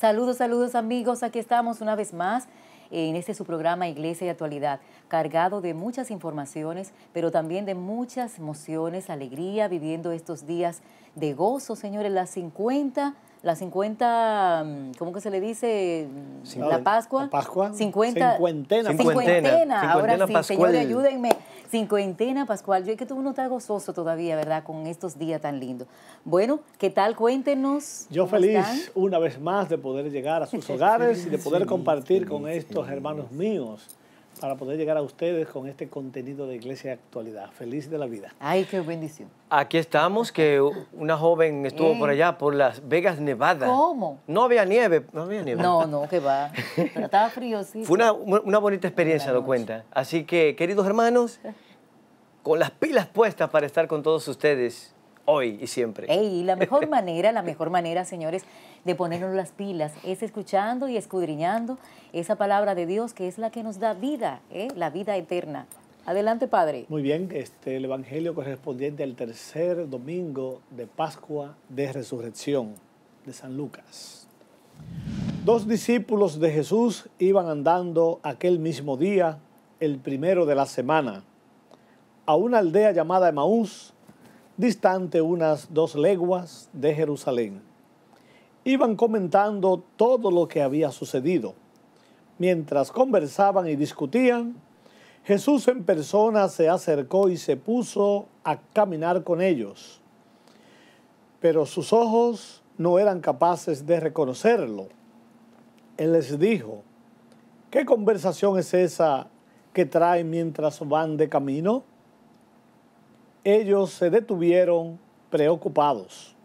Saludos, saludos amigos, aquí estamos una vez más en este su programa Iglesia y Actualidad, cargado de muchas informaciones, pero también de muchas emociones, alegría, viviendo estos días de gozo, señores, las 50 las 50, mm, ¿cómo que se le dice? La Pascua. Pascua. 50. Cincuentena. Cincuentena. Ahora sí, señores, ayúdenme. Cincuentena, Pascual. Yo es que tú no estás gozoso todavía, ¿verdad? Con estos días tan lindos. Bueno, ¿qué tal? Cuéntenos. Yo feliz una vez más de poder llegar a sus hogares y de poder compartir con estos hermanos míos para poder llegar a ustedes con este contenido de Iglesia Actualidad. Feliz de la vida. Ay, qué bendición. Aquí estamos, que una joven estuvo por eh. allá, por Las Vegas, Nevada. ¿Cómo? No había nieve, no había nieve. No, no, que va. Pero estaba frío, sí. Fue una, una bonita experiencia, lo cuenta. Así que, queridos hermanos... con las pilas puestas para estar con todos ustedes hoy y siempre. y la mejor manera, la mejor manera, señores, de ponernos las pilas es escuchando y escudriñando esa palabra de Dios que es la que nos da vida, ¿eh? la vida eterna. Adelante, Padre. Muy bien, este, el Evangelio correspondiente al tercer domingo de Pascua de Resurrección de San Lucas. Dos discípulos de Jesús iban andando aquel mismo día, el primero de la semana a una aldea llamada Emaús, distante unas dos leguas de Jerusalén. Iban comentando todo lo que había sucedido. Mientras conversaban y discutían, Jesús en persona se acercó y se puso a caminar con ellos. Pero sus ojos no eran capaces de reconocerlo. Él les dijo, ¿qué conversación es esa que traen mientras van de camino? ellos se detuvieron preocupados.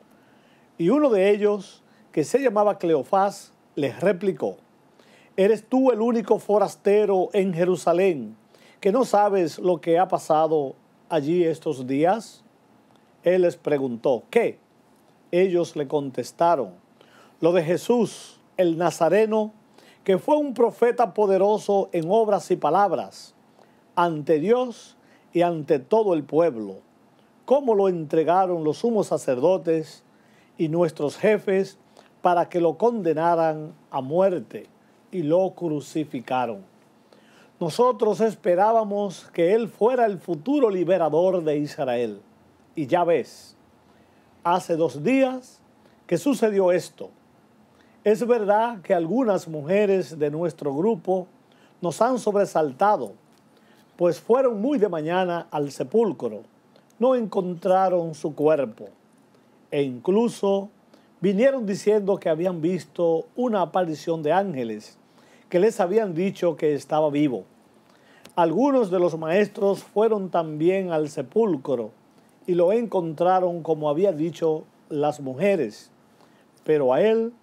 Y uno de ellos, que se llamaba Cleofás, les replicó, ¿eres tú el único forastero en Jerusalén que no sabes lo que ha pasado allí estos días? Él les preguntó, ¿qué? Ellos le contestaron, lo de Jesús el Nazareno, que fue un profeta poderoso en obras y palabras, ante Dios y ante todo el pueblo Cómo lo entregaron los sumos sacerdotes y nuestros jefes para que lo condenaran a muerte y lo crucificaron. Nosotros esperábamos que Él fuera el futuro liberador de Israel. Y ya ves, hace dos días que sucedió esto. Es verdad que algunas mujeres de nuestro grupo nos han sobresaltado, pues fueron muy de mañana al sepulcro no encontraron su cuerpo e incluso vinieron diciendo que habían visto una aparición de ángeles que les habían dicho que estaba vivo. Algunos de los maestros fueron también al sepulcro y lo encontraron como había dicho las mujeres, pero a él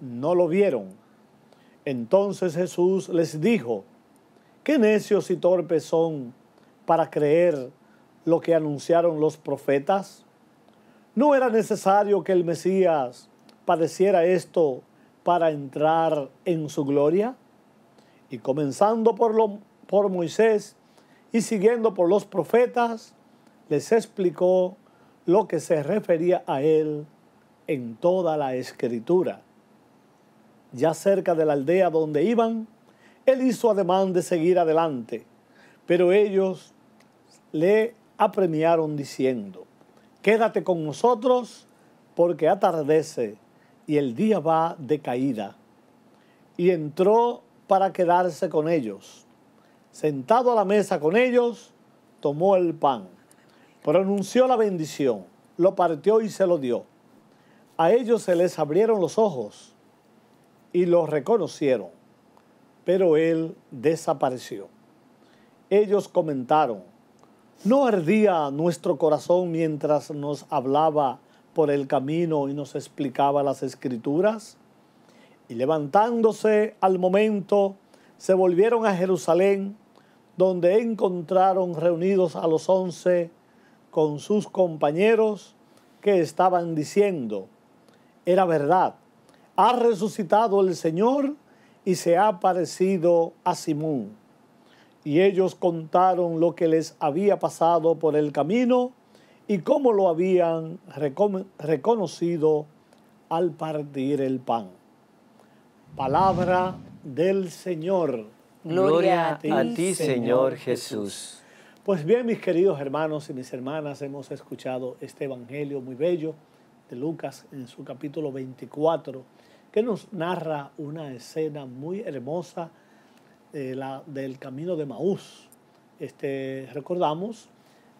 no lo vieron. Entonces Jesús les dijo, qué necios y torpes son para creer lo que anunciaron los profetas? ¿No era necesario que el Mesías padeciera esto para entrar en su gloria? Y comenzando por, lo, por Moisés y siguiendo por los profetas, les explicó lo que se refería a él en toda la escritura. Ya cerca de la aldea donde iban, él hizo ademán de seguir adelante, pero ellos le apremiaron diciendo, quédate con nosotros porque atardece y el día va de caída. Y entró para quedarse con ellos. Sentado a la mesa con ellos, tomó el pan, pronunció la bendición, lo partió y se lo dio. A ellos se les abrieron los ojos y los reconocieron, pero él desapareció. Ellos comentaron, ¿No ardía nuestro corazón mientras nos hablaba por el camino y nos explicaba las escrituras? Y levantándose al momento, se volvieron a Jerusalén, donde encontraron reunidos a los once con sus compañeros que estaban diciendo, era verdad, ha resucitado el Señor y se ha parecido a Simón. Y ellos contaron lo que les había pasado por el camino y cómo lo habían reconocido al partir el pan. Palabra del Señor. Gloria, a, ti, Señor, Señor Jesús. Pues bien, mis queridos hermanos y mis hermanas, hemos escuchado este Evangelio muy bello de Lucas en su capítulo 24, que nos narra una escena muy hermosa eh, la, del camino de Maús. Este, recordamos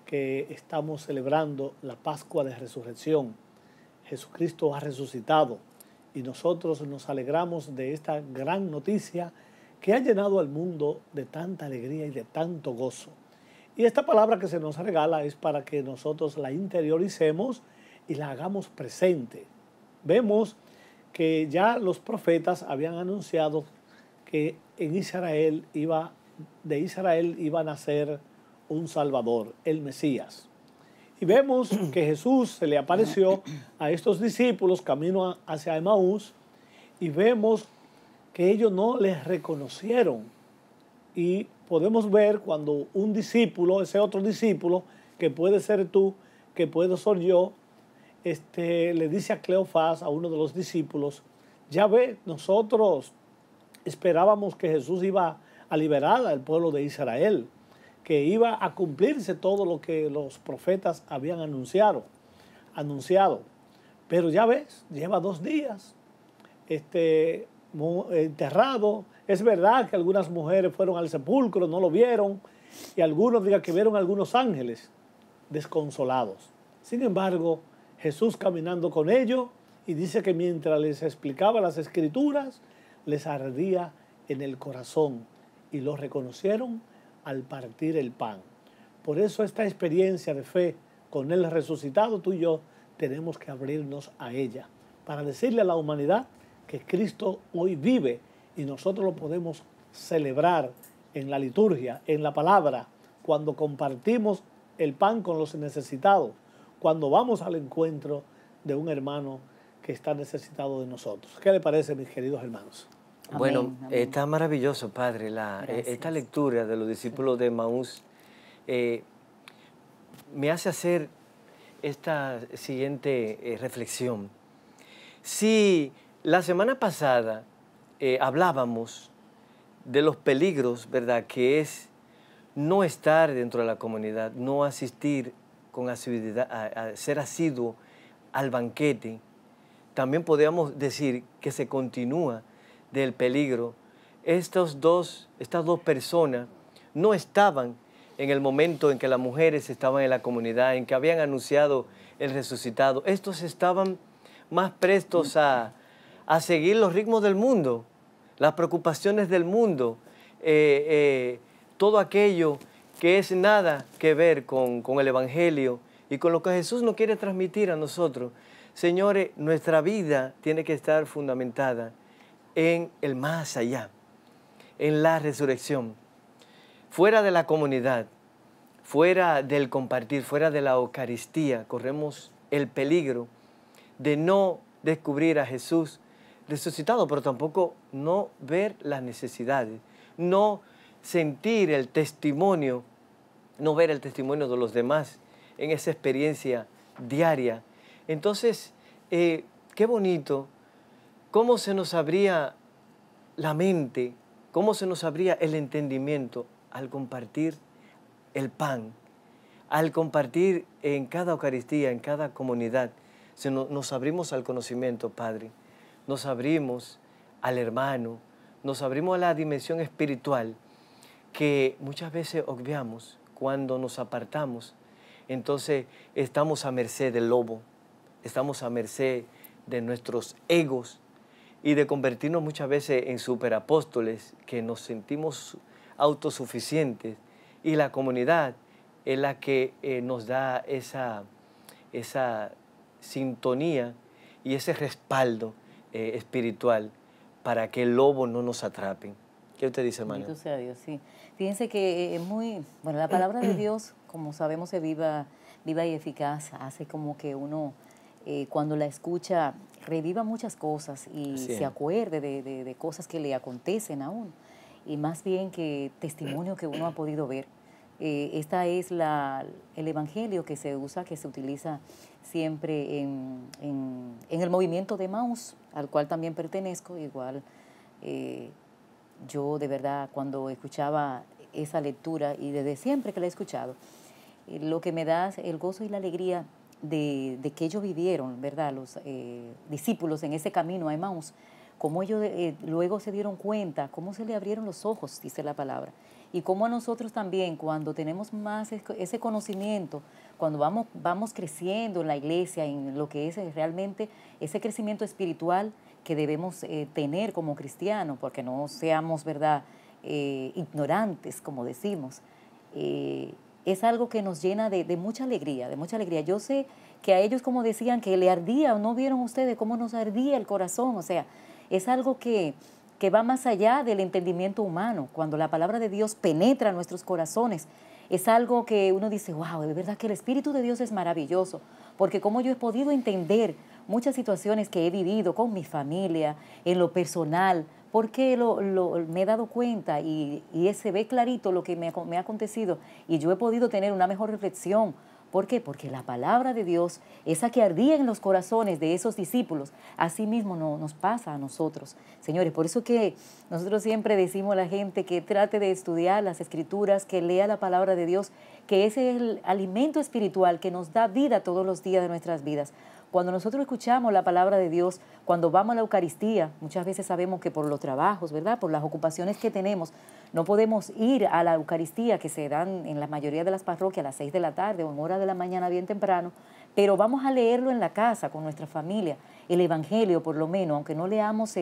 que estamos celebrando la Pascua de Resurrección. Jesucristo ha resucitado y nosotros nos alegramos de esta gran noticia que ha llenado al mundo de tanta alegría y de tanto gozo. Y esta palabra que se nos regala es para que nosotros la interioricemos y la hagamos presente. Vemos que ya los profetas habían anunciado que en Israel iba, de Israel iba a nacer un Salvador, el Mesías. Y vemos que Jesús se le apareció a estos discípulos camino hacia Emaús y vemos que ellos no les reconocieron. Y podemos ver cuando un discípulo, ese otro discípulo, que puede ser tú, que puedo ser yo, este, le dice a Cleofás, a uno de los discípulos, ya ve, nosotros esperábamos que Jesús iba a liberar al pueblo de Israel, que iba a cumplirse todo lo que los profetas habían anunciado. anunciado. Pero ya ves, lleva dos días este, enterrado. Es verdad que algunas mujeres fueron al sepulcro, no lo vieron, y algunos diga que vieron algunos ángeles desconsolados. Sin embargo, Jesús caminando con ellos y dice que mientras les explicaba las escrituras, les ardía en el corazón y lo reconocieron al partir el pan. Por eso esta experiencia de fe con el resucitado tú y yo tenemos que abrirnos a ella para decirle a la humanidad que Cristo hoy vive y nosotros lo podemos celebrar en la liturgia, en la palabra, cuando compartimos el pan con los necesitados, cuando vamos al encuentro de un hermano que está necesitado de nosotros. ¿Qué le parece, mis queridos hermanos? bueno, está maravilloso, Padre, la, e, esta lectura de los discípulos de Maús eh, me hace hacer esta siguiente eh, reflexión. Si la semana pasada eh, hablábamos de los peligros, ¿verdad?, que es no estar dentro de la comunidad, no asistir con asiduidad, ser asiduo al banquete, también podríamos decir que se continúa del peligro, estos dos, estas dos personas no estaban en el momento en que las mujeres estaban en la comunidad, en que habían anunciado el resucitado. Estos estaban más prestos a, seguir los ritmos del mundo, las preocupaciones del mundo, eh, eh, todo aquello que es nada que ver con, con el Evangelio y con lo que Jesús no quiere transmitir a nosotros. Señores, nuestra vida tiene que estar fundamentada en el más allá, en la resurrección, fuera de la comunidad, fuera del compartir, fuera de la Eucaristía, corremos el peligro de no descubrir a Jesús resucitado, pero tampoco no ver las necesidades, no sentir el testimonio, no ver el testimonio de los demás en esa experiencia diaria. Entonces, eh, qué bonito ¿cómo se nos abría la mente? ¿Cómo se nos abría el entendimiento al compartir el pan? Al compartir en cada Eucaristía, en cada comunidad, se nos, nos abrimos al conocimiento, Padre. Nos abrimos al hermano, nos abrimos a la dimensión espiritual que muchas veces obviamos cuando nos apartamos. Entonces estamos a merced del lobo, estamos a merced de nuestros egos, y de convertirnos muchas veces en superapóstoles que nos sentimos autosuficientes y la comunidad es la que eh, nos da esa, esa sintonía y ese respaldo eh, espiritual para que el lobo no nos atrape. ¿Qué usted dice, hermano? Bendito sea Dios, sí. Fíjense que es eh, muy, bueno, la palabra de Dios, como sabemos, es viva, viva y eficaz. Hace como que uno, cuando la escucha, reviva muchas cosas y se acuerde de, cosas que le acontecen a Y más bien que testimonio que uno ha podido ver. Eh, esta es la, el evangelio que se usa, que se utiliza siempre en, el movimiento de Maus, al cual también pertenezco. Igual eh, yo de verdad cuando escuchaba esa lectura y desde siempre que la he escuchado, eh, lo que me da el gozo y la alegría de, que ellos vivieron, ¿verdad? Los eh, discípulos en ese camino a Emmaus, cómo ellos eh, luego se dieron cuenta, cómo se le abrieron los ojos, dice la palabra. Y cómo a nosotros también, cuando tenemos más ese conocimiento, cuando vamos, vamos creciendo en la iglesia, en lo que es eh, realmente ese crecimiento espiritual que debemos tener como cristianos, porque no seamos, ¿verdad?, ignorantes, como decimos es algo que nos llena de, mucha alegría, de mucha alegría. Yo sé que a ellos, como decían, que le ardía, ¿no vieron ustedes cómo nos ardía el corazón? O sea, es algo que, que va más allá del entendimiento humano. Cuando la palabra de Dios penetra nuestros corazones, es algo que uno dice, wow, de verdad que el Espíritu de Dios es maravilloso, porque como yo he podido entender muchas situaciones que he vivido con mi familia, en lo personal, porque lo, me he dado cuenta y, y se ve clarito lo que me, ha acontecido y yo he podido tener una mejor reflexión. ¿Por qué? Porque la palabra de Dios, esa que ardía en los corazones de esos discípulos, así mismo no, nos pasa a nosotros. Señores, por eso que nosotros siempre decimos a la gente que trate de estudiar las escrituras, que lea la palabra de Dios, que ese es el alimento espiritual que nos da vida todos los días de nuestras vidas. Cuando nosotros escuchamos la palabra de Dios, cuando vamos a la Eucaristía, muchas veces sabemos que por los trabajos, ¿verdad? Por las ocupaciones que tenemos, no podemos ir a la Eucaristía que se dan en la mayoría de las parroquias a las 6 de la tarde o en hora de la mañana bien temprano, pero vamos a leerlo en la casa con nuestra familia, el Evangelio por lo menos, aunque no leamos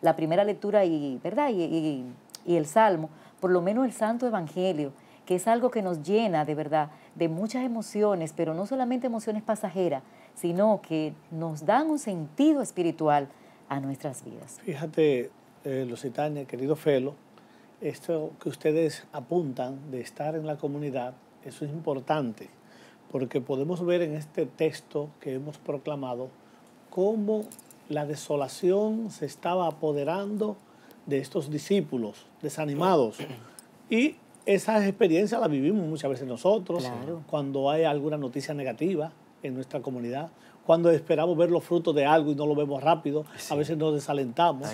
la primera lectura y, ¿verdad? y el Salmo, por lo menos el Santo Evangelio que es algo que nos llena de verdad de muchas emociones, pero no solamente emociones pasajeras, sino que nos dan un sentido espiritual a nuestras vidas. Fíjate, eh, querido Felo, esto que ustedes apuntan de estar en la comunidad, eso es importante, porque podemos ver en este texto que hemos proclamado cómo la desolación se estaba apoderando de estos discípulos desanimados. Y esa experiencia la vivimos muchas veces nosotros, cuando hay alguna noticia negativa, en nuestra comunidad. Cuando esperamos ver los frutos de algo y no lo vemos rápido, a veces nos desalentamos.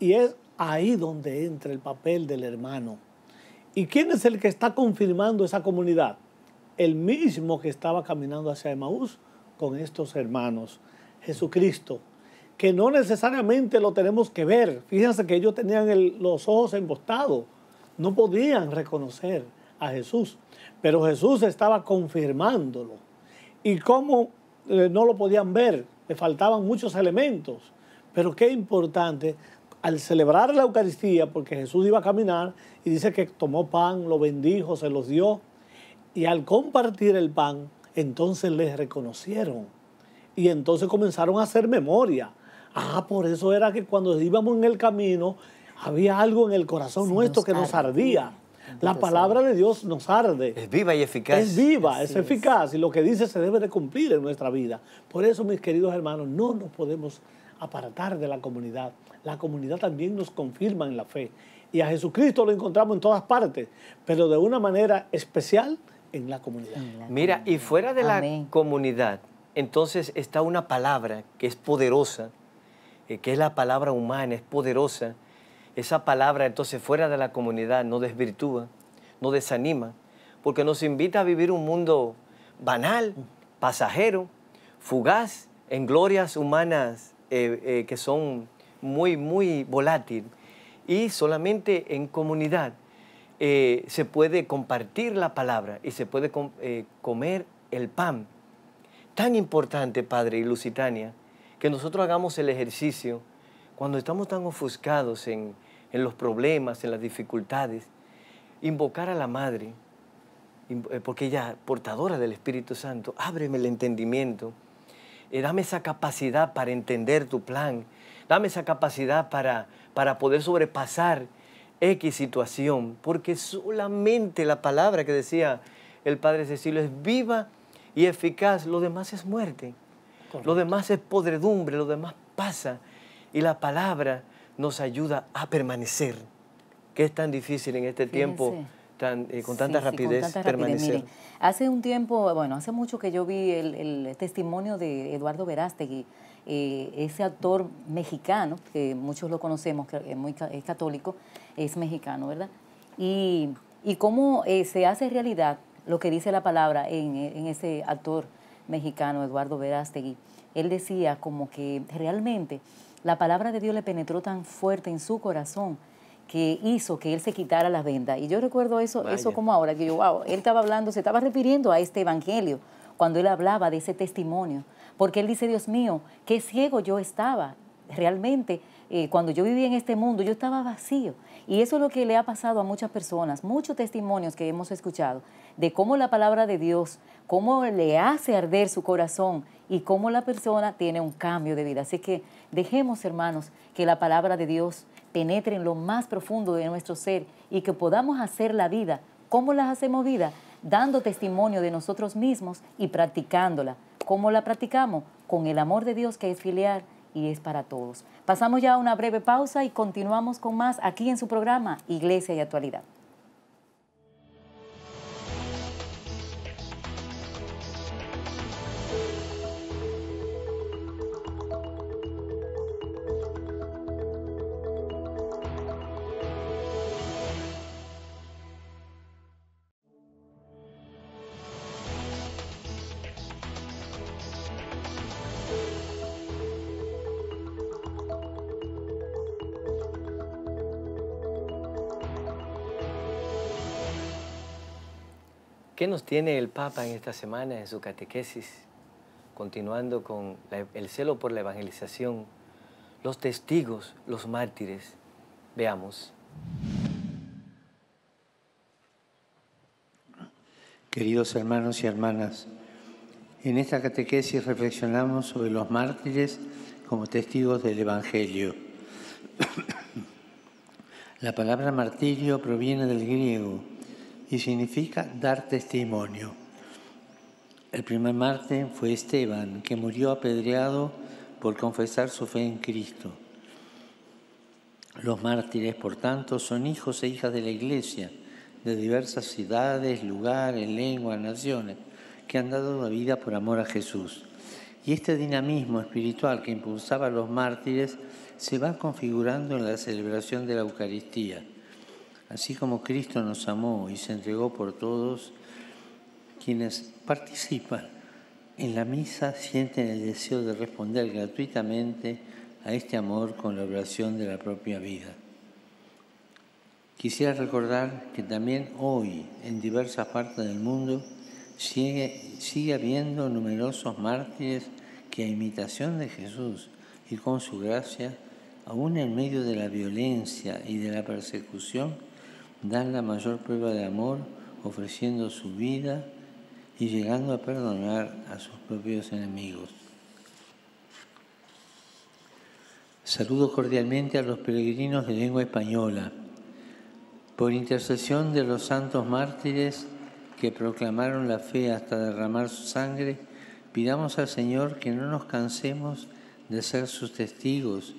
Y es ahí donde entra el papel del hermano. ¿Y quién es el que está confirmando esa comunidad? El mismo que estaba caminando hacia Emaús con estos hermanos, Jesucristo, que no necesariamente lo tenemos que ver. Fíjense que ellos tenían los ojos embostados, no podían reconocer a Jesús, pero Jesús estaba confirmándolo y cómo eh, no lo podían ver, le faltaban muchos elementos. Pero qué importante, al celebrar la Eucaristía, porque Jesús iba a caminar y dice que tomó pan, lo bendijo, se los dio, y al compartir el pan, entonces les reconocieron. Y entonces comenzaron a hacer memoria. Ah, por eso era que cuando íbamos en el camino, había algo en el corazón nuestro que nos ardía. La palabra de Dios nos arde. Es viva y eficaz. Es viva, es eficaz. Y lo que dice se debe de cumplir en nuestra vida. Por eso, mis queridos hermanos, no nos podemos apartar de la comunidad. La comunidad también nos confirma en la fe. Y a Jesucristo lo encontramos en todas partes, pero de una manera especial en la comunidad. Mira, y fuera de la comunidad, entonces está una palabra que es poderosa, eh, que es la palabra humana, es poderosa, esa palabra entonces fuera de la comunidad no desvirtúa, no desanima, porque nos invita a vivir un mundo banal, pasajero, fugaz, en glorias humanas eh, eh, que son muy, muy volátiles. Y solamente en comunidad eh, se puede compartir la palabra y se puede comer el pan. Tan importante, Padre y Lusitania, que nosotros hagamos el ejercicio cuando estamos tan ofuscados en, los problemas, en las dificultades, invocar a la Madre, eh, porque ella, portadora del Espíritu Santo, ábreme el entendimiento, y eh, dame esa capacidad para entender tu plan, dame esa capacidad para, para poder sobrepasar X situación, porque solamente la palabra que decía el Padre Cecilio es viva y eficaz, lo demás es muerte, lo demás es podredumbre, lo demás pasa, y la palabra nos ayuda a permanecer, que es tan difícil en este tiempo. Eh, con tanta rapidez permanecer. hace un tiempo, bueno, hace mucho que yo vi el, testimonio de Eduardo Verástegui, eh, ese actor mexicano, que muchos lo conocemos, que es, católico, es mexicano, ¿verdad? Y, cómo eh, se hace realidad lo que dice la palabra en, en ese actor mexicano, Eduardo Verástegui. Él decía como que realmente la palabra de Dios le penetró tan fuerte en su corazón que hizo que él se quitara la venda. Y yo recuerdo eso, eso como ahora, que yo, wow, él estaba hablando, se estaba refiriendo a este evangelio cuando él hablaba de ese testimonio. Porque él dice, Dios mío, qué ciego yo estaba. Realmente, eh, cuando yo vivía en este mundo, yo estaba vacío. Y eso es lo que le ha pasado a muchas personas, muchos testimonios que hemos escuchado de cómo la palabra de Dios cómo le hace arder su corazón y cómo la persona tiene un cambio de vida. Así que dejemos, hermanos, que la palabra de Dios penetre en lo más profundo de nuestro ser y que podamos hacer la vida. como las hacemos vida? Dando testimonio de nosotros mismos y practicándola. como la practicamos? Con el amor de Dios que es filial y es para todos. Pasamos ya a una breve pausa y continuamos con más aquí en su programa Iglesia y Actualidad. ¿Qué nos tiene el Papa en esta semana en su catequesis? Continuando con e-, el celo por la evangelización, los testigos, los mártires. Veamos. Queridos hermanos y hermanas, en esta catequesis reflexionamos sobre los mártires como testigos del Evangelio. La palabra martirio proviene del griego y significa dar testimonio. El primer mártir fue Esteban, que murió apedreado por confesar su fe en Cristo. Los mártires, por tanto, son hijos e hijas de la Iglesia, de diversas ciudades, lugares, lenguas, naciones, que han dado la vida por amor a Jesús. Y este dinamismo espiritual que impulsaba a los mártires se va configurando en la celebración de la Eucaristía Así como Cristo nos amó y se entregó por todos, quienes participan en la misa sienten el deseo de responder gratuitamente a este amor con la oración de la propia vida. Quisiera recordar que también hoy, en diversas partes del mundo, sigue, sigue habiendo numerosos mártires que a imitación de Jesús y con su gracia, aún en medio de la violencia y de la persecución, dan la mayor prueba de amor ofreciendo su vida y llegando a perdonar a sus propios enemigos. Saludo cordialmente a los peregrinos de lengua española, por intercesión de los santos mártires que proclamaron la fe hasta derramar su sangre, pidamos al Señor que no nos cansemos de ser sus testigos,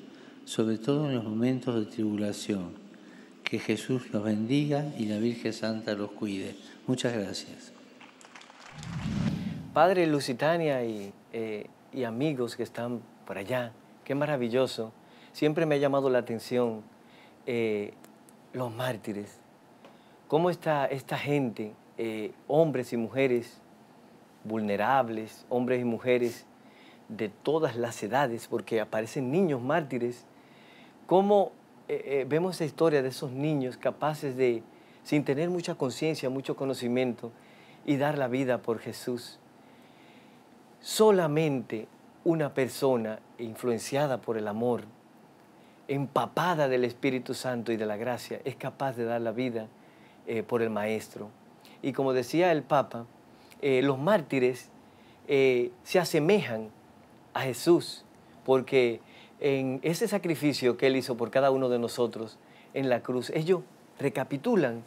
sobre todo en los momentos de tribulación que Jesús los bendiga y la Virgen Santa los cuide. Muchas gracias. Padre Lusitania y, eh, amigos que están por allá, qué maravilloso. Siempre me ha llamado la atención eh, los mártires. Cómo está esta gente, eh, hombres y mujeres vulnerables, hombres y mujeres de todas las edades, porque aparecen niños mártires, cómo eh, eh, vemos la historia de esos niños capaces de, sin tener mucha conciencia, mucho conocimiento, y dar la vida por Jesús. Solamente una persona influenciada por el amor, empapada del Espíritu Santo y de la gracia, es capaz de dar la vida eh, por el Maestro. Y como decía el Papa, los mártires se asemejan a Jesús porque en ese sacrificio que Él hizo por cada uno de nosotros en la cruz, ellos recapitulan,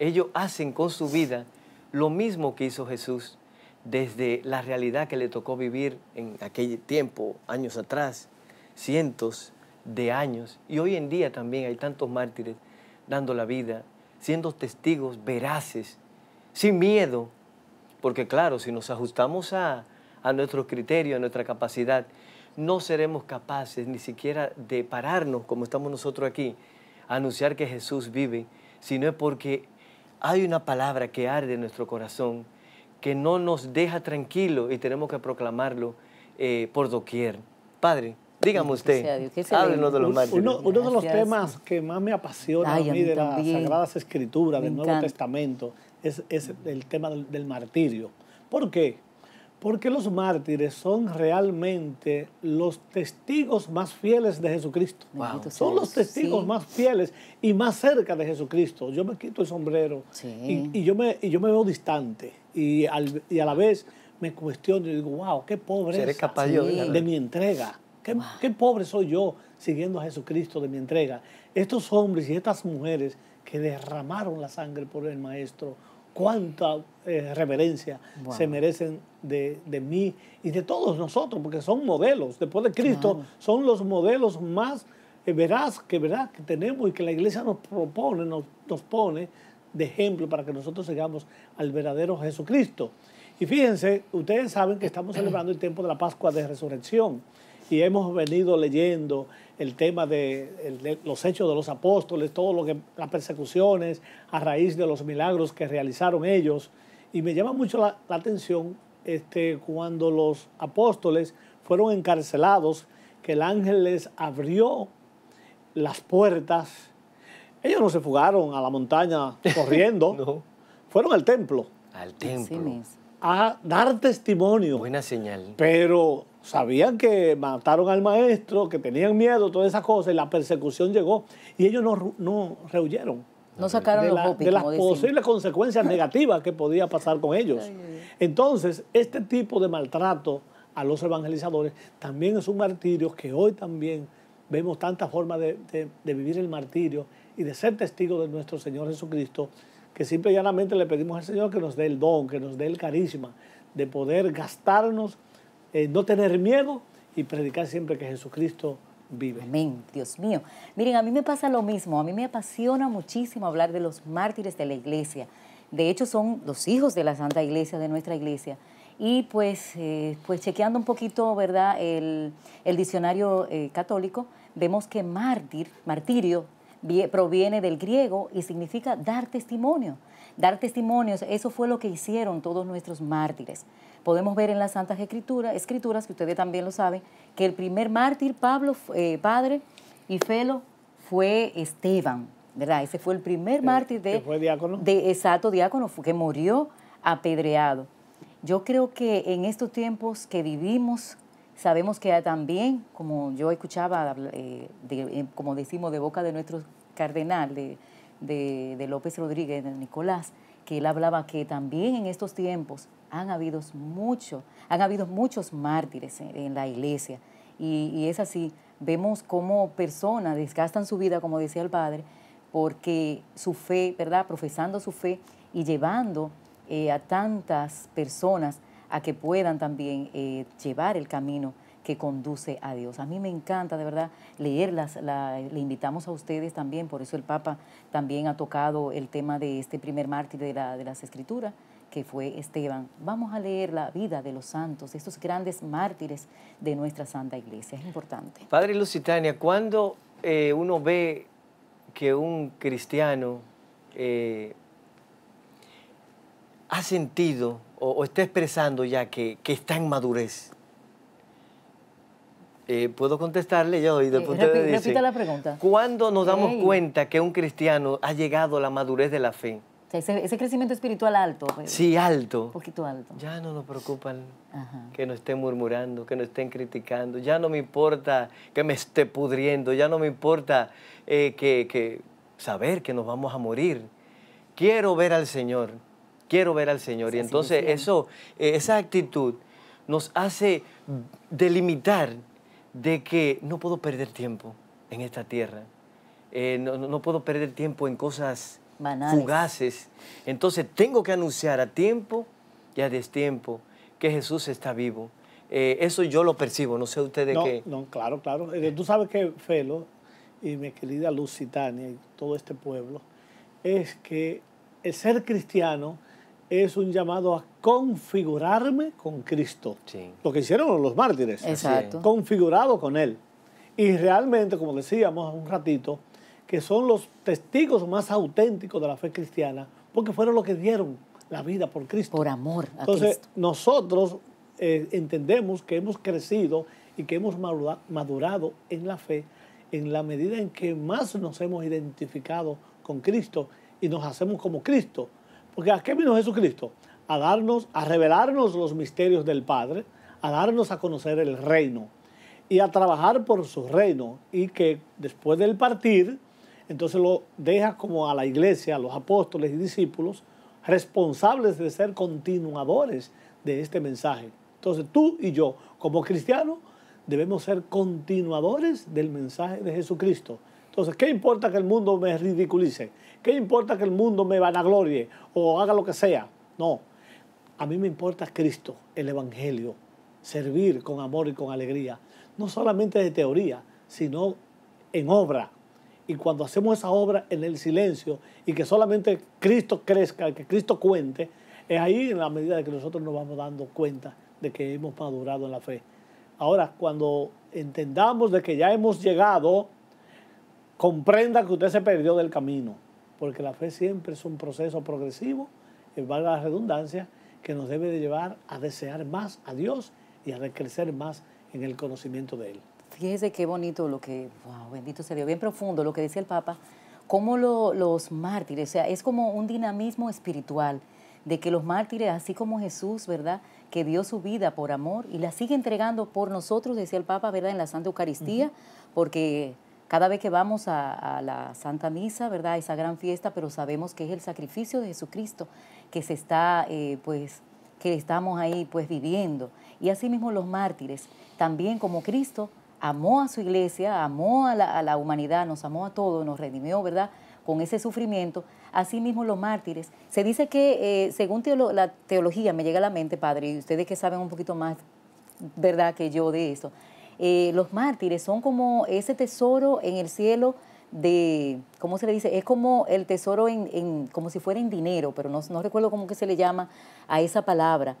ellos hacen con su vida lo mismo que hizo Jesús desde la realidad que le tocó vivir en aquel tiempo, años atrás, cientos de años. Y hoy en día también hay tantos mártires dando la vida, siendo testigos veraces, sin miedo, porque claro, si nos ajustamos a, a nuestro criterio, a nuestra capacidad, no seremos capaces ni siquiera de pararnos como estamos nosotros aquí, a anunciar que Jesús vive, sino es porque hay una palabra que arde en nuestro corazón, que no nos deja tranquilos y tenemos que proclamarlo eh, por doquier. Padre, dígame usted, háblenos de los mártires. Uno, de los temas que más me apasiona a mí de las Sagradas Escrituras, del Nuevo Testamento, es, el tema del martirio. ¿Por qué? Porque los mártires son realmente los testigos más fieles de Jesucristo. Son los testigos más fieles y más cerca de Jesucristo. Yo me quito el sombrero y, yo me, y yo me veo distante y, y a la vez me cuestiono y digo, wow, qué pobre es de mi entrega. Qué, pobre soy yo siguiendo a Jesucristo de mi entrega. Estos hombres y estas mujeres que derramaron la sangre por el Maestro, cuánta eh, reverencia se merecen de, mí y de todos nosotros, porque son modelos. Después de Cristo son los modelos más eh, veraz que verdad que tenemos y que la iglesia nos propone, nos, nos pone de ejemplo para que nosotros sigamos al verdadero Jesucristo. Y fíjense, ustedes saben que estamos celebrando el tiempo de la Pascua de Resurrección y hemos venido leyendo el tema de, los hechos de los apóstoles, todo lo que las persecuciones a raíz de los milagros que realizaron ellos. Y me llama mucho la atención este, cuando los apóstoles fueron encarcelados, que el ángel les abrió las puertas. Ellos no se fugaron a la montaña corriendo, fueron al templo. Al templo. A dar testimonio. Buena señal. Pero sabían que mataron al maestro, que tenían miedo, todas esas cosas, y la persecución llegó. Y ellos no, no rehuyeron. No sacaron de, los la, de las posibles consecuencias negativas que podía pasar con ellos. Entonces, este tipo de maltrato a los evangelizadores también es un martirio que hoy también vemos tantas formas de, vivir el martirio y de ser testigo de nuestro Señor Jesucristo, que simple y llanamente le pedimos al Señor que nos dé el don, que nos dé el carisma de poder gastarnos, eh, no tener miedo y predicar siempre que Jesucristo Amén, Dios mío. Miren, a mí me pasa lo mismo, a mí me apasiona muchísimo hablar de los mártires de la iglesia. De hecho, son los hijos de la Santa Iglesia, de nuestra iglesia. Y pues, eh, pues chequeando un poquito, ¿verdad?, el, diccionario eh, católico, vemos que mártir, martirio, proviene del griego y significa dar testimonio dar testimonios, eso fue lo que hicieron todos nuestros mártires. Podemos ver en las Santas Escrituras, escrituras que ustedes también lo saben, que el primer mártir, Pablo, eh, padre y Felo, fue Esteban, ¿verdad? Ese fue el primer mártir de... ¿Que fue diácono? De, exacto, diácono, que murió apedreado. Yo creo que en estos tiempos que vivimos, sabemos que también, como yo escuchaba, eh, eh, como decimos de boca de nuestro cardenal, de, de, López Rodríguez, de Nicolás, que él hablaba que también en estos tiempos han habido muchos, han habido muchos mártires en, la iglesia. Y, es así, vemos cómo personas desgastan su vida, como decía el padre, porque su fe, ¿verdad? Profesando su fe y llevando eh, a tantas personas a que puedan también eh, llevar el camino que conduce a Dios. A mí me encanta de verdad leerlas, le invitamos a ustedes también, por eso el Papa también ha tocado el tema de este primer mártir de, las Escrituras, que fue Esteban. Vamos a leer la vida de los santos, estos grandes mártires de nuestra Santa Iglesia, es importante. Padre Lusitania, cuando eh, uno ve que un cristiano eh, ha sentido o, está expresando ya que, que está en madurez, eh, puedo contestarle yo y después eh, repita, la pregunta. ¿Cuándo nos damos cuenta que un cristiano ha llegado a la madurez de la fe? ese, crecimiento espiritual alto. Pues. Sí, alto. Un poquito alto. Ya no nos preocupan que nos estén murmurando, que nos estén criticando. Ya no me importa que me esté pudriendo. Ya no me importa eh, que, saber que nos vamos a morir. Quiero ver al Señor. Quiero ver al Señor. y entonces eso, esa actitud nos hace delimitar de que no puedo perder tiempo en esta tierra, eh, no, puedo perder tiempo en cosas fugaces. Entonces tengo que anunciar a tiempo y a destiempo que Jesús está vivo. Eh, eso yo lo percibo, no sé ustedes no, qué. No, claro, claro. Eh, tú sabes que Felo y mi querida Lusitania y todo este pueblo, es que el ser cristiano es un llamado a configurarme con Cristo. Lo que hicieron los mártires. Configurado con Él. Y realmente, como decíamos un ratito, que son los testigos más auténticos de la fe cristiana, porque fueron los que dieron la vida por Cristo. Por amor a Entonces, nosotros eh, entendemos que hemos crecido y que hemos madurado en la fe en la medida en que más nos hemos identificado con Cristo y nos hacemos como Cristo. Porque ¿a qué vino Jesucristo? A darnos, a revelarnos los misterios del Padre, a darnos a conocer el reino y a trabajar por su reino. Y que después del partir, entonces lo deja como a la iglesia, a los apóstoles y discípulos, responsables de ser continuadores de este mensaje. Entonces tú y yo, como cristianos, debemos ser continuadores del mensaje de Jesucristo. Entonces, ¿qué importa que el mundo me ridiculice? ¿Qué importa que el mundo me vanaglorie o haga lo que sea? No. A mí me importa Cristo, el Evangelio, servir con amor y con alegría, no solamente de teoría, sino en obra. Y cuando hacemos esa obra en el silencio y que solamente Cristo crezca, que Cristo cuente, es ahí en la medida de que nosotros nos vamos dando cuenta de que hemos madurado en la fe. Ahora, cuando entendamos de que ya hemos llegado, comprenda que usted se perdió del camino, porque la fe siempre es un proceso progresivo, en eh, valga la redundancia, que nos debe de llevar a desear más a Dios y a crecer más en el conocimiento de Él. Fíjese qué bonito lo que, wow, bendito se dio bien profundo lo que dice el Papa, como los mártires, o sea, es como un dinamismo espiritual, de que los mártires, así como Jesús, ¿verdad?, que dio su vida por amor y la sigue entregando por nosotros, decía el Papa, ¿verdad?, en la Santa Eucaristía, porque cada vez que vamos a, la Santa Misa, ¿verdad? Esa gran fiesta, pero sabemos que es el sacrificio de Jesucristo que se está, eh, pues, que estamos ahí, pues, viviendo. Y asimismo los mártires, también como Cristo amó a su iglesia, amó a la, humanidad, nos amó a todos, nos redimió, ¿verdad? Con ese sufrimiento, asimismo los mártires. Se dice que, eh, según la teología, me llega a la mente, Padre, y ustedes que saben un poquito más, ¿verdad?, que yo de esto, eh, los mártires son como ese tesoro en el cielo de, ¿cómo se le dice? Es como el tesoro en, como si fuera en dinero, pero no, recuerdo cómo que se le llama a esa palabra,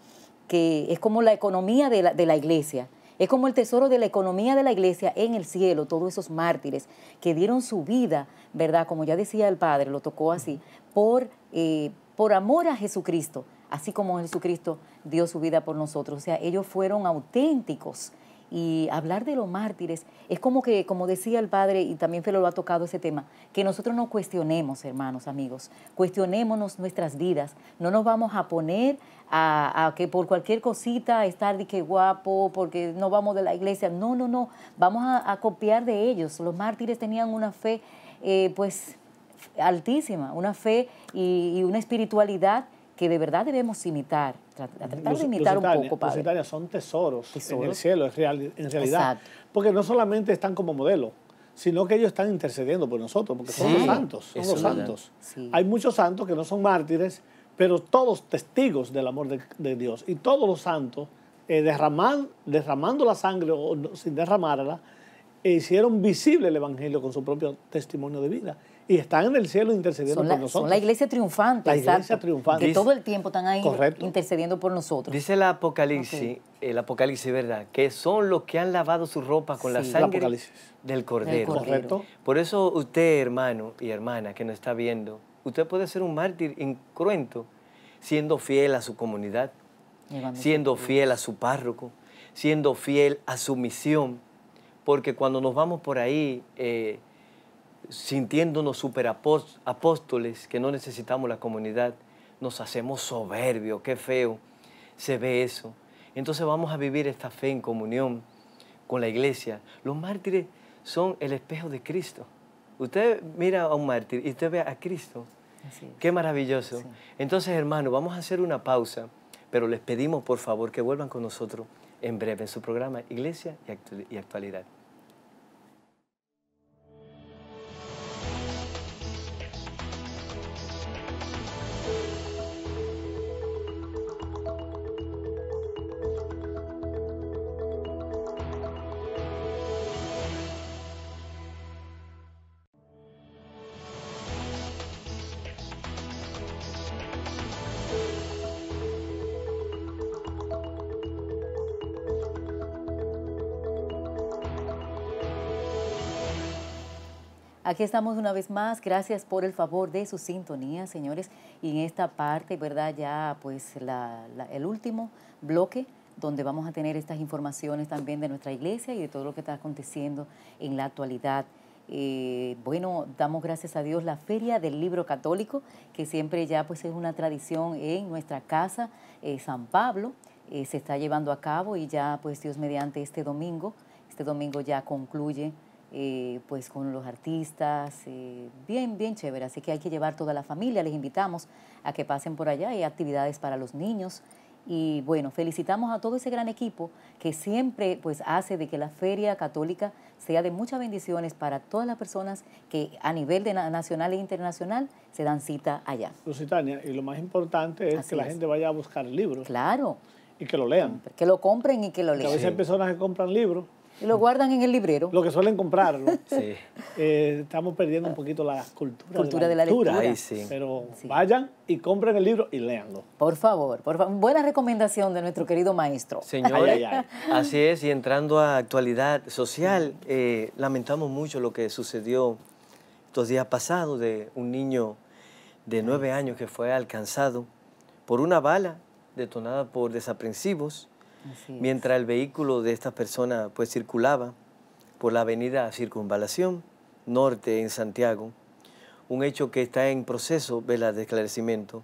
que es como la economía de la, de la iglesia. Es como el tesoro de la economía de la iglesia en el cielo, todos esos mártires que dieron su vida, ¿verdad? Como ya decía el Padre, lo tocó así, por, eh, por amor a Jesucristo, así como Jesucristo dio su vida por nosotros. O sea, ellos fueron auténticos y hablar de los mártires es como que, como decía el padre, y también Felo lo ha tocado ese tema, que nosotros no cuestionemos, hermanos, amigos, cuestionémonos nuestras vidas, no nos vamos a poner a, que por cualquier cosita estar de que guapo, porque no vamos de la iglesia, no, no, no, vamos a, copiar de ellos, los mártires tenían una fe, eh, pues, altísima, una fe y una espiritualidad que de verdad debemos imitar, tratar de imitar un poco, padre. Los son tesoros, en el cielo, en realidad. Porque no solamente están como modelo, sino que ellos están intercediendo por nosotros, porque son los santos, son santos. Hay muchos santos que no son mártires, pero todos testigos del amor de, Dios. Y todos los santos, eh, derramando la sangre o sin derramarla, hicieron visible el Evangelio con su propio testimonio de vida y están en el cielo intercediendo por nosotros. Son la iglesia triunfante. La iglesia triunfante. Que todo el tiempo están ahí intercediendo por nosotros. Dice el Apocalipsis, el Apocalipsis, ¿verdad? Que son los que han lavado su ropa con la sangre del cordero. Por eso usted, hermano y hermana que nos está viendo, usted puede ser un mártir incruento siendo fiel a su comunidad, siendo fiel a su párroco, siendo fiel a su misión, porque cuando nos vamos por ahí... Eh, sintiéndonos superapóstoles, que no necesitamos la comunidad, nos hacemos soberbios, qué feo se ve eso. Entonces vamos a vivir esta fe en comunión con la iglesia. Los mártires son el espejo de Cristo. Usted mira a un mártir y usted ve a Cristo. Qué maravilloso. Entonces, hermano, vamos a hacer una pausa, pero les pedimos por favor que vuelvan con nosotros en breve en su programa Iglesia y Actualidad. Aquí estamos una vez más, gracias por el favor de su sintonía, señores. Y en esta parte, ¿verdad? Ya pues el último bloque donde vamos a tener estas informaciones también de nuestra iglesia y de todo lo que está aconteciendo en la actualidad. Eh, bueno, damos gracias a Dios la Feria del Libro Católico, que siempre ya pues es una tradición en nuestra casa, eh, San Pablo, eh, se está llevando a cabo y ya pues Dios mediante este domingo, este domingo ya concluye eh, pues con los artistas, eh, bien, bien chévere. Así que hay que llevar toda la familia, les invitamos a que pasen por allá, hay actividades para los niños. Y bueno, felicitamos a todo ese gran equipo que siempre pues hace de que la Feria Católica sea de muchas bendiciones para todas las personas que a nivel de nacional e internacional se dan cita allá. Lusitania, y lo más importante es que la gente vaya a buscar libros. Claro. Y que lo lean. Que lo compren y que lo lean. a veces hay personas que compran libros y lo guardan en el librero. Lo que suelen comprar, Sí. Eh, estamos perdiendo un poquito la cultura, cultura de la, lectura. Pero vayan y compren el libro y leanlo. Por favor, por Buena recomendación de nuestro querido maestro. Señor, así es. Y entrando a actualidad social, eh, lamentamos mucho lo que sucedió estos días pasados de un niño de nueve años que fue alcanzado por una bala detonada por desaprensivos mientras el vehículo de esta persona pues circulaba por la avenida Circunvalación Norte en Santiago, un hecho que está en proceso de esclarecimiento.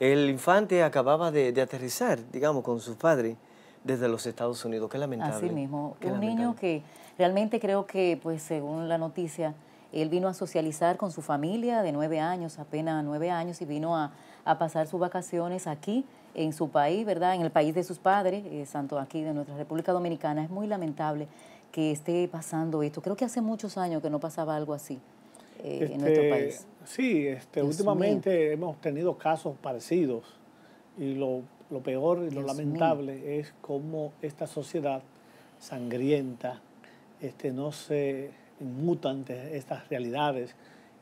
El infante acababa de, aterrizar, digamos, con su padre desde los Estados Unidos. Qué lamentable. Así mismo, un niño que realmente creo que, pues según la noticia, él vino a socializar con su familia de nueve años, apenas nueve años, y vino a, a pasar sus vacaciones aquí en su país, ¿verdad? En el país de sus padres, eh, santo aquí de nuestra República Dominicana. Es muy lamentable que esté pasando esto. Creo que hace muchos años que no pasaba algo así eh, en nuestro este, país. Sí, este, últimamente hemos tenido casos parecidos y lo, peor y lo lamentable es cómo esta sociedad sangrienta este, no se muta ante estas realidades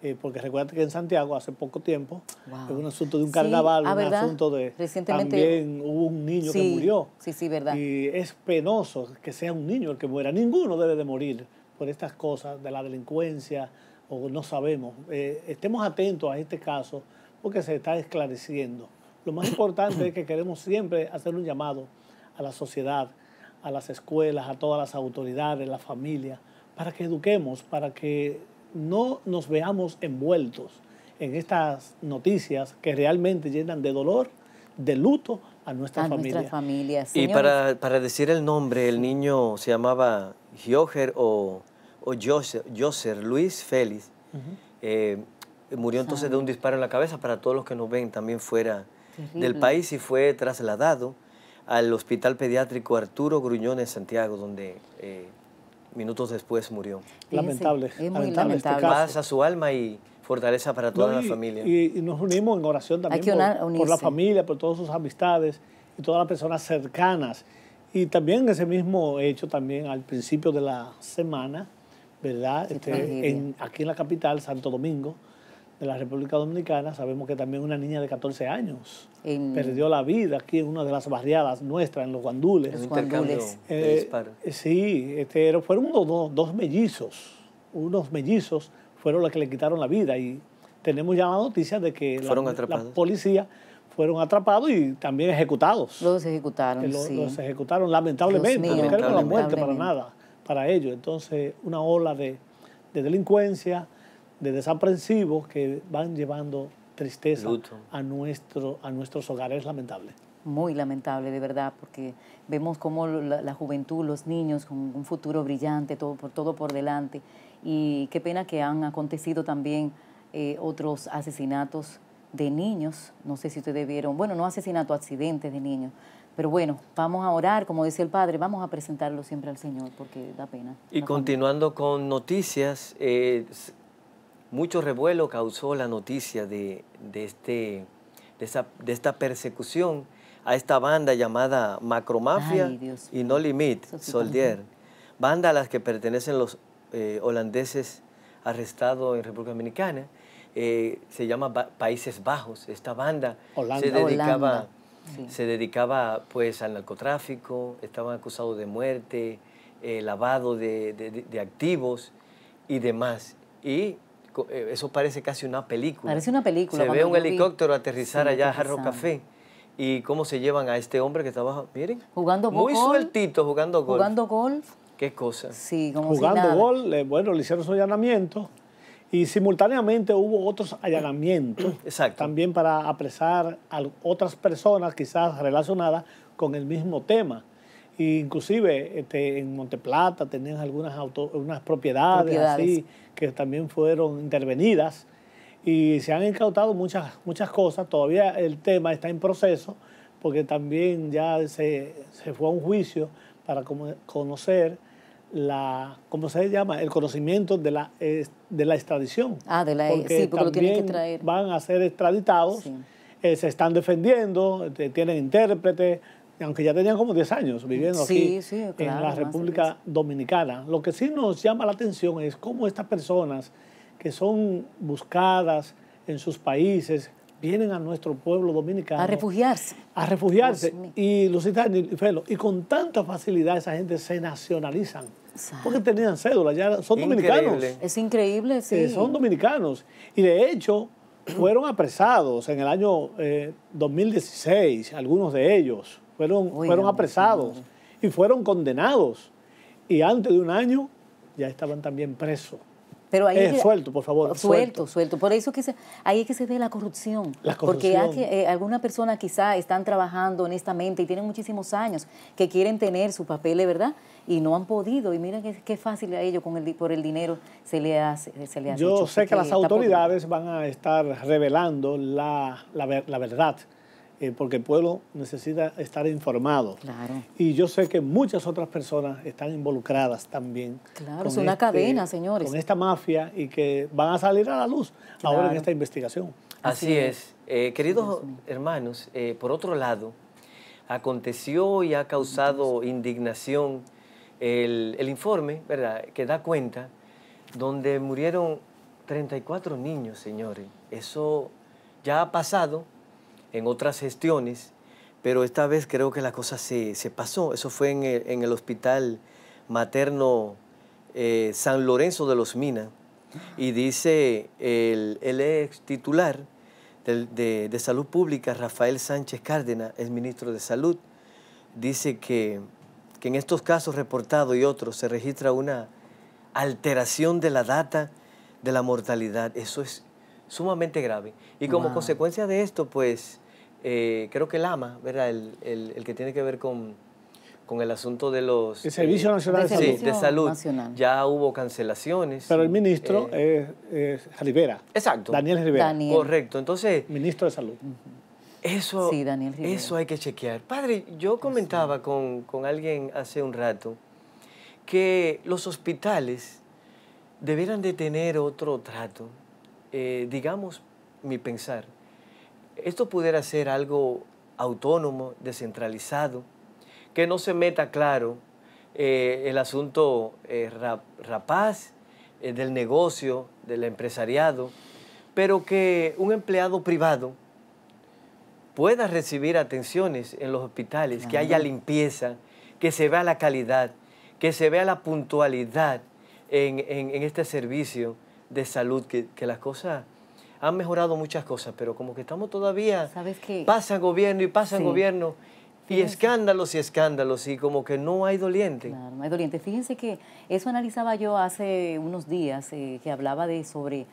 eh, porque recuerda que en Santiago hace poco tiempo en un asunto de un carnaval, ah, un asunto de Recientemente, también hubo un niño que murió. Sí, sí, verdad. Y es penoso que sea un niño el que muera. Ninguno debe de morir por estas cosas de la delincuencia o no sabemos. Eh, estemos atentos a este caso porque se está esclareciendo. Lo más importante es que queremos siempre hacer un llamado a la sociedad, a las escuelas, a todas las autoridades, la familia, para que eduquemos, para que no nos veamos envueltos en estas noticias que realmente llenan de dolor, de luto a nuestra familia. y para, decir el nombre, el niño se llamaba Gioger o, o Joser, Luis Félix. Eh, murió entonces de un disparo en la cabeza para todos los que nos ven también fuera del país y fue trasladado al Hospital Pediátrico Arturo Gruñón en Santiago, donde eh, minutos después murió. Lamentable. Es lamentable. Este Paz a su alma y fortaleza para toda la familia. Y, nos unimos en oración también por, la familia, por todas sus amistades y todas las personas cercanas. Y también ese mismo hecho también al principio de la semana, ¿verdad? Este, aquí en la capital, Santo Domingo, de la República Dominicana, sabemos que también una niña de 14 años perdió la vida aquí en una de las barriadas nuestras, en los guandules. Eh, eh, sí, este, fueron dos, dos mellizos, unos mellizos fueron los que le quitaron la vida y tenemos ya la noticia de que fueron la, fueron atrapados y también ejecutados. Los ejecutaron, eh, los, ejecutaron, lamentablemente, no queremos la muerte para nada, para ellos. Entonces, una ola de, de delincuencia, de desaprensivos que van llevando tristeza a, nuestro, a nuestros hogares. lamentable. Muy lamentable, de verdad, porque vemos cómo la, juventud, los niños, con un futuro brillante, todo por, todo por delante. Y qué pena que han acontecido también eh, otros asesinatos de niños. No sé si ustedes vieron, bueno, no asesinato, accidentes de niños. Pero bueno, vamos a orar, como dice el Padre, vamos a presentarlo siempre al Señor porque da pena. Y continuando con noticias, eh, mucho revuelo causó la noticia de, este, de, esta persecución a esta banda llamada Macromafia y No Limit, Soldier, banda a las que pertenecen los eh, holandeses arrestados en República Dominicana. Eh, se llama Países Bajos. Esta banda se dedicaba, se dedicaba pues, al narcotráfico, estaban acusados de muerte, eh, lavado de, de activos y demás. Y eh, eso parece casi una película. Parece una película. Se ve un helicóptero aterrizar allá a Jarro Café y cómo se llevan a este hombre que estaba miren, jugando muy sueltito jugando golf. Jugando golf. Qué cosa. Sí, como jugando si golf, eh, bueno, le hicieron su allanamiento y simultáneamente hubo otros allanamientos. Exacto. También para apresar a otras personas quizás relacionadas con el mismo tema inclusive este, en Monteplata tenían algunas auto, unas propiedades, así que también fueron intervenidas y se han incautado muchas, muchas cosas. Todavía el tema está en proceso porque también ya se, se fue a un juicio para conocer la, ¿cómo se llama? El conocimiento de la, de la extradición. Ah, de la porque sí, porque lo tienen que traer. Van a ser extraditados, eh, se están defendiendo, eh, tienen intérpretes aunque ya tenían como 10 años viviendo aquí en la República Dominicana. Lo que sí nos llama la atención es cómo estas personas que son buscadas en sus países vienen a nuestro pueblo dominicano. A refugiarse. A refugiarse. Pues, y y y con tanta facilidad esa gente se nacionalizan. Porque tenían cédula, ya son dominicanos. Es increíble, eh, sí. son dominicanos. Y de hecho, fueron apresados en el año 2016, eh, algunos de ellos fueron, fueron apresados y fueron condenados. Y antes de un año ya estaban también presos. Pero ahí eh, suelto, por favor. Suelto, suelto. Por eso que ahí es que se ve la corrupción. Porque eh, algunas personas quizá están trabajando honestamente y tienen muchísimos años que quieren tener su papel, de ¿verdad? Y no han podido. Y mira qué, fácil a ellos con el, por el dinero se le hace. Se le Yo sé que las autoridades van a estar revelando la, la, la verdad eh, porque el pueblo necesita estar informado. Y yo sé que muchas otras personas están involucradas también. Claro, es una este cadena, señores. Con esta mafia y que van a salir a la luz ahora en esta investigación. Así, es. Eh, queridos hermanos, eh, por otro lado, aconteció y ha causado indignación el, el informe, ¿verdad?, que da cuenta donde murieron 34 niños, señores. Eso ya ha pasado en otras gestiones, pero esta vez creo que la cosa se, pasó. Eso fue en el, hospital materno eh, San Lorenzo de los Minas. Y dice el, ex titular de, Salud Pública, Rafael Sánchez Cárdenas, el ministro de Salud, dice que, en estos casos reportados y otros se registra una alteración de la data de la mortalidad. Eso es sumamente grave. Y como consecuencia de esto, pues eh, creo que el AMA, ¿verdad? El, que tiene que ver con, el asunto de los... El Servicio eh, Nacional de, Salud. Sí, de Salud. Ya hubo cancelaciones. Pero el ministro eh, es, Rivera. Exacto. Daniel Rivera. Correcto. Entonces... Ministro de Salud. Eso, sí, Daniel Rivera. eso hay que chequear. Padre, yo comentaba con, con alguien hace un rato que los hospitales debieran de tener otro trato, digamos, mi pensar, esto pudiera ser algo autónomo, descentralizado, que no se meta claro eh, el asunto eh, rapaz eh, del negocio, del empresariado, pero que un empleado privado pueda recibir atenciones en los hospitales, que haya limpieza, que se vea la calidad, que se vea la puntualidad en, este servicio de salud, que, que las cosas han mejorado muchas cosas, pero como que estamos todavía... ¿Sabes qué? Pasa gobierno y pasa gobierno. Y escándalos y escándalos, y como que no hay doliente. no hay doliente. Fíjense que eso analizaba yo hace unos días, eh, que hablaba de sobre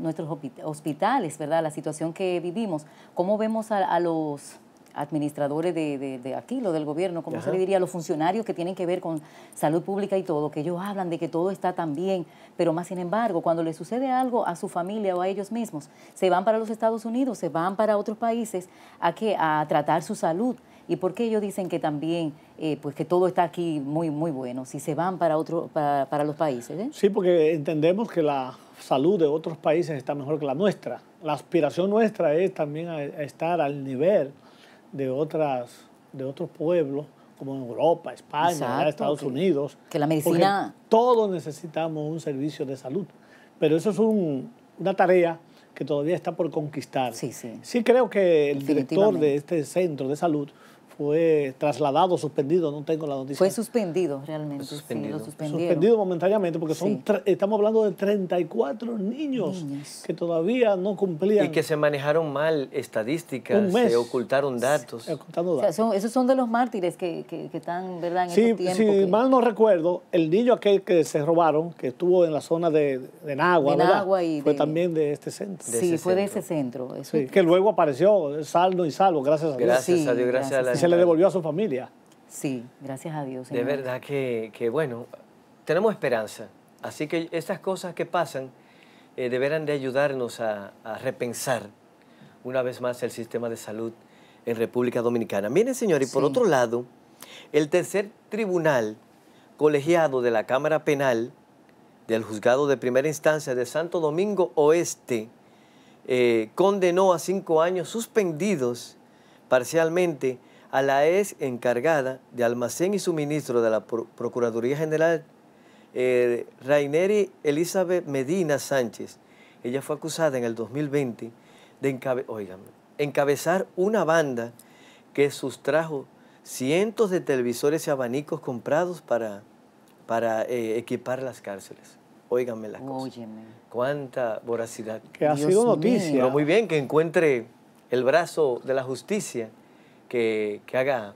nuestros hospitales, ¿verdad? La situación que vivimos, cómo vemos a los administradores de, aquí, lo del gobierno, ...como se le diría? Los funcionarios que tienen que ver con salud pública y todo, que ellos hablan de que todo está tan bien, pero más sin embargo, cuando le sucede algo a su familia o a ellos mismos, se van para los Estados Unidos, se van para otros países a, que, a tratar su salud. ¿Y por qué ellos dicen que también, eh, pues que todo está aquí muy, muy bueno, si se van para, otro, para, los países? Eh? Sí, porque entendemos que la salud de otros países está mejor que la nuestra. La aspiración nuestra es también estar al nivel de, otras, de otros pueblos, como en Europa, España, Estados Unidos. Que la medicina... Todos necesitamos un servicio de salud, pero eso es un, una tarea que todavía está por conquistar. Sí, sí. Sí creo que el director de este centro de salud fue trasladado, suspendido, no tengo la noticia. Fue suspendido realmente, suspendido. Sí, suspendido momentáneamente porque son estamos hablando de 34 niños, que todavía no cumplían. Y que se manejaron mal estadísticas, se ocultaron datos. esos son de los mártires que, que, están, ¿verdad? En sí, tiempo si mal no recuerdo, el niño aquel que se robaron, que estuvo en la zona de, de Nagua, de y fue también de este centro. sí, fue de ese centro. que luego apareció salvo y salvo, gracias a Dios. Gracias a Dios, gracias, gracias a la se le devolvió a su familia. Sí, gracias a Dios. De verdad que, bueno, tenemos esperanza. Así que estas cosas que pasan eh, deberán de ayudarnos a, repensar una vez más el sistema de salud en República Dominicana. Miren, señores, y por otro lado, el tercer tribunal colegiado de la Cámara Penal del Juzgado de Primera Instancia de Santo Domingo Oeste eh, condenó a cinco años suspendidos parcialmente a la ex encargada de almacén y suministro de la Procuraduría General, eh, Raineri Elizabeth Medina Sánchez. Ella fue acusada en el 2020 de encabe encabezar una banda que sustrajo cientos de televisores y abanicos comprados para, para eh, equipar las cárceles. Óigame la cosa. Óyeme. Cuánta voracidad. Que ha sido noticia. muy bien que encuentre el brazo de la justicia que, haga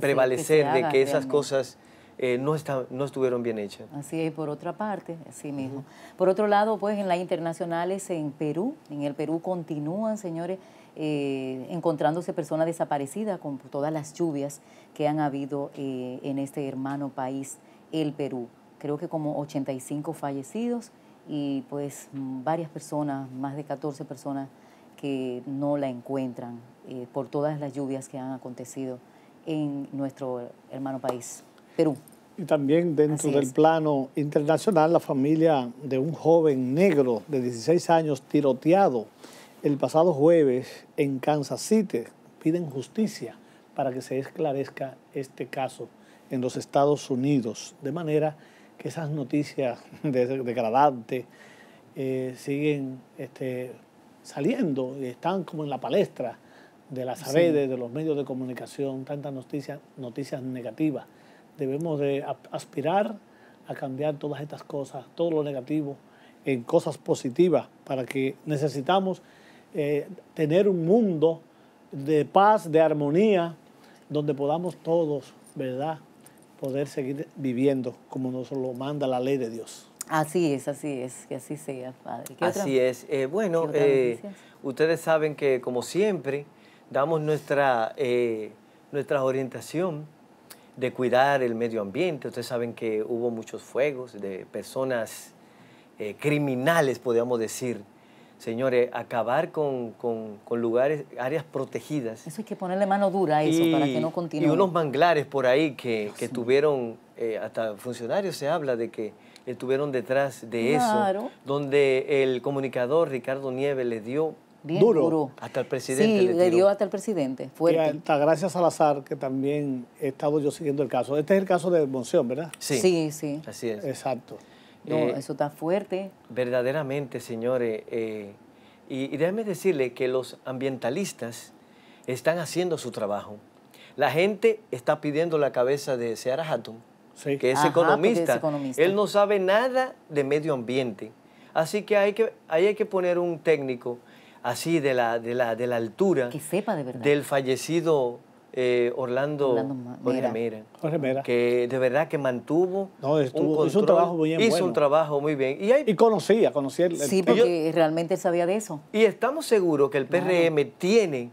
prevalecer de que esas cosas eh, no, no estuvieron bien hechas. Así es, por otra parte, así mismo. Por otro lado, pues en las internacionales en Perú, en el Perú continúan, señores, eh, encontrándose personas desaparecidas con todas las lluvias que han habido eh, en este hermano país, el Perú. Creo que como 85 fallecidos y pues varias personas, más de 14 personas que no la encuentran eh, por todas las lluvias que han acontecido en nuestro hermano país, Perú. Y también dentro del plano internacional, la familia de un joven negro de 16 años tiroteado el pasado jueves en Kansas City piden justicia para que se esclarezca este caso en los Estados Unidos, de manera que esas noticias degradantes eh, siguen este, saliendo y están como en la palestra de las redes, de los medios de comunicación, tantas noticias, noticias negativas. Debemos de aspirar a cambiar todas estas cosas, todo lo negativo, en cosas positivas, para que necesitamos eh, tener un mundo de paz, de armonía, donde podamos todos, ¿verdad?, poder seguir viviendo como nos lo manda la ley de Dios. Así es, así es, que así sea, Padre. así es. Eh, bueno, eh, ustedes saben que como siempre, damos nuestra, eh, nuestra orientación de cuidar el medio ambiente. Ustedes saben que hubo muchos fuegos de personas eh, criminales, podríamos decir. Señores, acabar con, lugares, áreas protegidas. Eso hay que ponerle mano dura a eso para que no continúe. Y unos manglares por ahí que, tuvieron, eh, hasta funcionarios se habla de que estuvieron detrás de eso. Donde el comunicador Ricardo Nieves le dio bien duro. Hasta el presidente. Sí, le, dio hasta el presidente. Fuerte. Y gracias Salazar, que también he estado yo siguiendo el caso. Este es el caso de Monción, ¿verdad? Sí, sí. sí. Así es. Exacto. No, eh, eso está fuerte. Verdaderamente, señores. Eh, y, y déjame decirle que los ambientalistas están haciendo su trabajo. La gente está pidiendo la cabeza de Seara Hatton, que es, economista. Él no sabe nada de medio ambiente. Así que hay que, ahí hay que poner un técnico así de la, de la, altura del fallecido eh, Orlando, Que de verdad que mantuvo. un hizo un trabajo muy bien. Hizo un trabajo muy bien. Y, conocía, conocía el, Sí, porque realmente sabía de eso. Y estamos seguros que el PRM tiene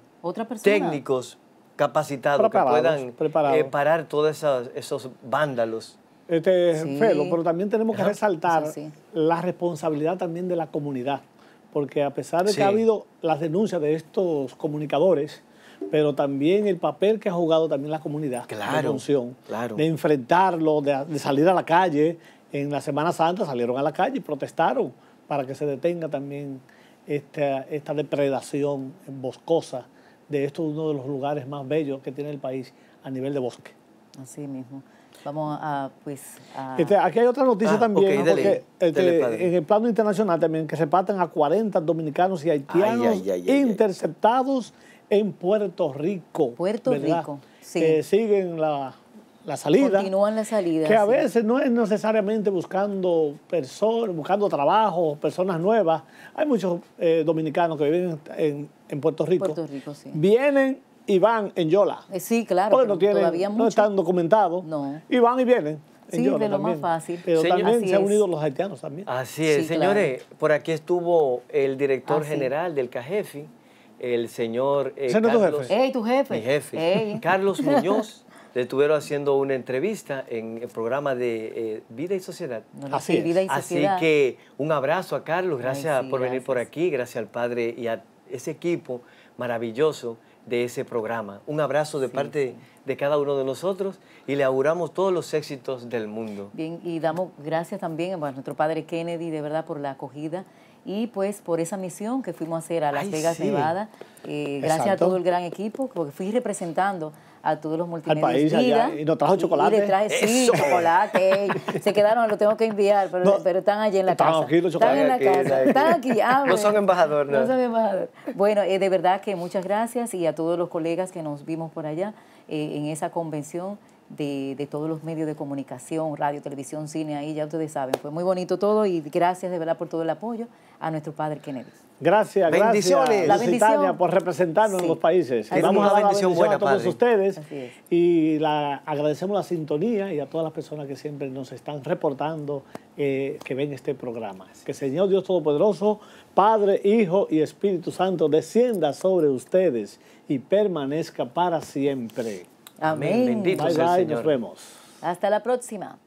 técnicos capacitados que puedan eh, parar todos esos vándalos. Este, pero también tenemos que resaltar la responsabilidad también de la comunidad porque a pesar de que ha habido las denuncias de estos comunicadores, pero también el papel que ha jugado también la comunidad en de función, de enfrentarlo, de, salir a la calle. En la Semana Santa salieron a la calle y protestaron para que se detenga también esta, depredación boscosa de esto uno de los lugares más bellos que tiene el país a nivel de bosque. Así mismo. Vamos a, pues... Este, aquí hay otra noticia ah, también, Porque, este, en el plano internacional también, que se patan a 40 dominicanos y haitianos interceptados en Puerto Rico. Puerto Rico, sí. Que eh, siguen la, la salida. Continúan la salida. Que a veces no es necesariamente buscando personas, buscando trabajo, personas nuevas. Hay muchos eh, dominicanos que viven en, en Puerto Rico. Puerto Rico, sí. Vienen y van en Yola. Eh, sí, claro. no, están documentados. Y van y vienen. Sí, de lo más fácil. Pero también se han unido los haitianos también. Así es, señores. Por aquí estuvo el director ah, general del CAJEFI, el señor eh, Carlos, tu jefe? tu jefe. Mi jefe. Carlos Muñoz. le estuvieron haciendo una entrevista en el programa de eh, Vida y Sociedad. Así, es. Así que un abrazo a Carlos, gracias por venir por aquí, gracias al padre y a ese equipo maravilloso de ese programa. Un abrazo de parte de cada uno de nosotros y le auguramos todos los éxitos del mundo. Bien, y damos gracias también a nuestro padre Kennedy, de verdad, por la acogida y pues por esa misión que fuimos a hacer a Las Vegas, Nevada. Eh, gracias a todo el gran equipo, porque fui representando a todos los multimedios. y nos trajo chocolate. Y, traje, sí, chocolate. Se quedaron, lo tengo que enviar, pero, pero están allí en la casa. están en la aquí, casa, están aquí. Ah, no son embajadores. No. son embajadores. Bueno, eh, de verdad que muchas gracias y a todos los colegas que nos vimos por allá eh, en esa convención. De, de, todos los medios de comunicación, radio, televisión, cine, ahí ya ustedes saben. Fue muy bonito todo y gracias de verdad por todo el apoyo a nuestro padre Kennedy. Gracias, Bendiciones. gracias. Bendiciones. por representarnos en los países. Y vamos a bendición, buena, a todos ustedes. Y la, agradecemos la sintonía y a todas las personas que siempre nos están reportando eh, que ven este programa. Que Señor Dios Todopoderoso, Padre, Hijo y Espíritu Santo, descienda sobre ustedes y permanezca para siempre. Amén. Bendito sea bye, el Señor. Nos vemos. Hasta la próxima.